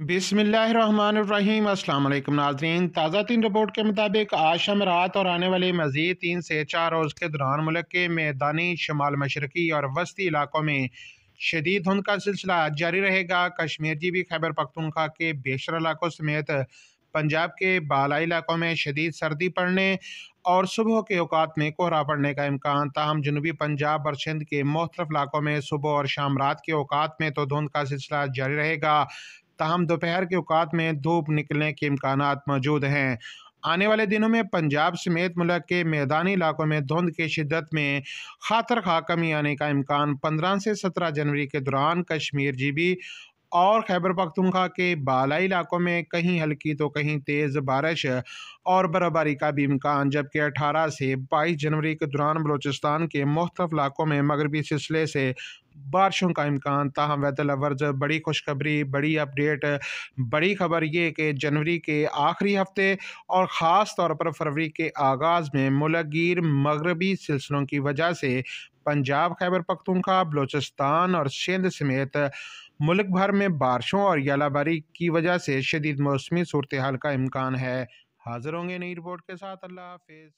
अस्सलाम अल्लाम नाजरीन ताज़ा तीन रिपोर्ट के मुताबिक आज शाम रात और आने वाले मज़ीद तीन से चार रोज़ के दौरान मुल्क के मैदानी शमाल मशरकी और वस्ती इलाकों में शदीद धुंध का सिलसिला जारी रहेगा कश्मीर जी भी खैबर पख्तूनखा के बेशर इलाकों समेत पंजाब के बालाई इलाकों में शदीद सर्दी पड़ने और सुबह के अवकात में कोहरा पड़ने का इम्कान ताहम जनूबी पंजाब और सिंध के मुख्तफ इलाकों में सुबह और शाम रात के अवकात में तो धुंध का सिलसिला जारी रहेगा ताहम दोपहर के औकात में धूप निकलने के इम्कान मौजूद हैं आने वाले दिनों में पंजाब समेत मुल्क के मैदानी इलाकों में धुंध की शिदत में खातर खा कमी आने का इम्कान पंद्रह से सत्रह जनवरी के दौरान कश्मीर जीबी और खैबर पख्तुखा के बालाई इलाकों में कहीं हल्की तो कहीं तेज़ बारिश और बर्फबारी का भी इम्कान जबकि अठारह से बाईस जनवरी के दौरान बलूचिस्तान के मुख्तफ इलाकों में मगरबी सिलसिले से बारिशों का इम्कान ताहम वेदर लवर्स बड़ी खुशखबरी बड़ी अपडेट बड़ी खबर ये कि जनवरी के आखिरी हफ्ते और ख़ास तौर पर फरवरी के आगाज़ में मुलगिर मगरबी सिलसिलों की वजह से पंजाब खैबर पख्तूनखा बलूचिस्तान और सिंध समेत मुल्क भर में बारिशों और यालाबारी की वजह से शदीद मौसमी सूरत हाल का इम्कान है हाजिर होंगे नई रिपोर्ट के साथ अल्लाह हाफिज़